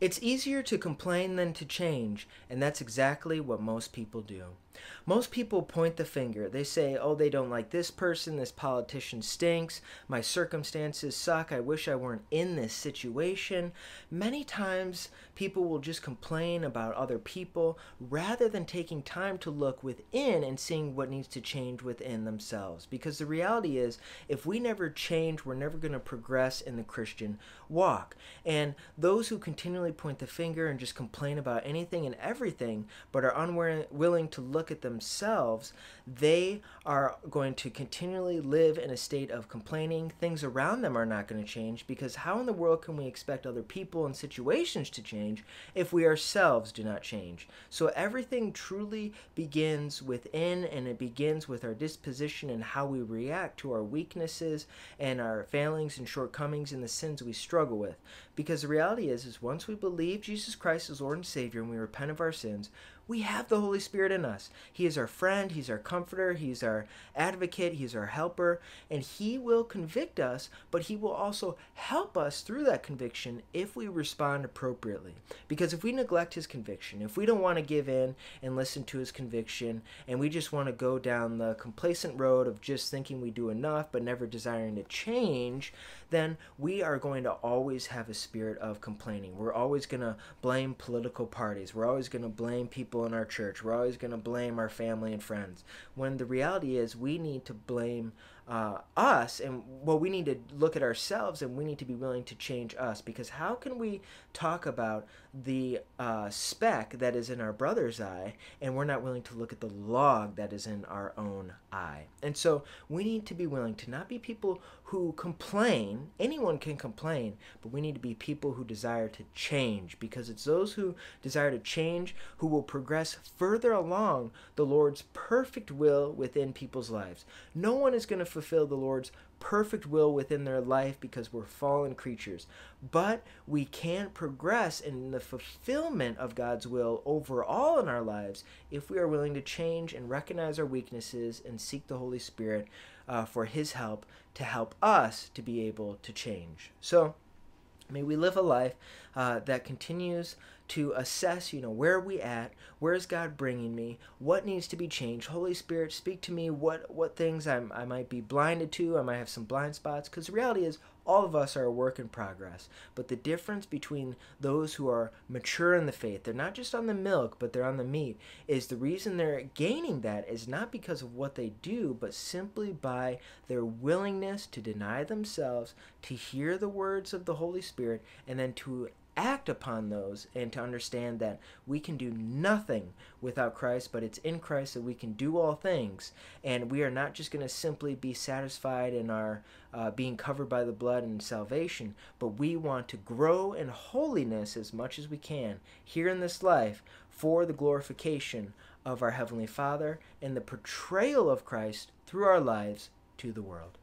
It's easier to complain than to change, and that's exactly what most people do. Most people point the finger. They say, oh, they don't like this person, this politician stinks, my circumstances suck, I wish I weren't in this situation. Many times, people will just complain about other people rather than taking time to look within and seeing what needs to change within themselves. Because the reality is, if we never change, we're never going to progress in the Christian walk. And those who continually point the finger and just complain about anything and everything, but are unwilling to look look at themselves, they are going to continually live in a state of complaining. Things around them are not going to change because how in the world can we expect other people and situations to change if we ourselves do not change? So everything truly begins within and it begins with our disposition and how we react to our weaknesses and our failings and shortcomings and the sins we struggle with. Because the reality is is once we believe Jesus Christ is Lord and Savior and we repent of our sins, we have the Holy Spirit in us. He is our friend, He's our comforter, He's our advocate, He's our helper, and He will convict us, but He will also help us through that conviction if we respond appropriately. Because if we neglect His conviction, if we don't want to give in and listen to His conviction, and we just want to go down the complacent road of just thinking we do enough but never desiring to change, then we are going to always have a spirit of complaining. We're always going to blame political parties, we're always going to blame people people in our church. We're always going to blame our family and friends. When the reality is, we need to blame uh, us and well we need to look at ourselves and we need to be willing to change us because how can we talk about the uh, speck that is in our brother's eye and we're not willing to look at the log that is in our own eye and so we need to be willing to not be people who complain anyone can complain but we need to be people who desire to change because it's those who desire to change who will progress further along the lord's perfect will within people's lives no one is going to fulfill the Lord's perfect will within their life because we're fallen creatures. But we can progress in the fulfillment of God's will overall in our lives if we are willing to change and recognize our weaknesses and seek the Holy Spirit uh, for His help to help us to be able to change. So, may we live a life uh, that continues to assess, you know, where are we at? Where is God bringing me? What needs to be changed? Holy Spirit, speak to me. What what things I'm, I might be blinded to? I might have some blind spots. Because the reality is, all of us are a work in progress. But the difference between those who are mature in the faith, they're not just on the milk, but they're on the meat, is the reason they're gaining that is not because of what they do, but simply by their willingness to deny themselves, to hear the words of the Holy Spirit, and then to upon those and to understand that we can do nothing without Christ, but it's in Christ that we can do all things. And we are not just going to simply be satisfied in our uh, being covered by the blood and salvation, but we want to grow in holiness as much as we can here in this life for the glorification of our Heavenly Father and the portrayal of Christ through our lives to the world.